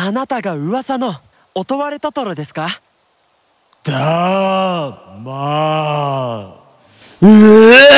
あなたが噂の音割れトトロですかだまうえ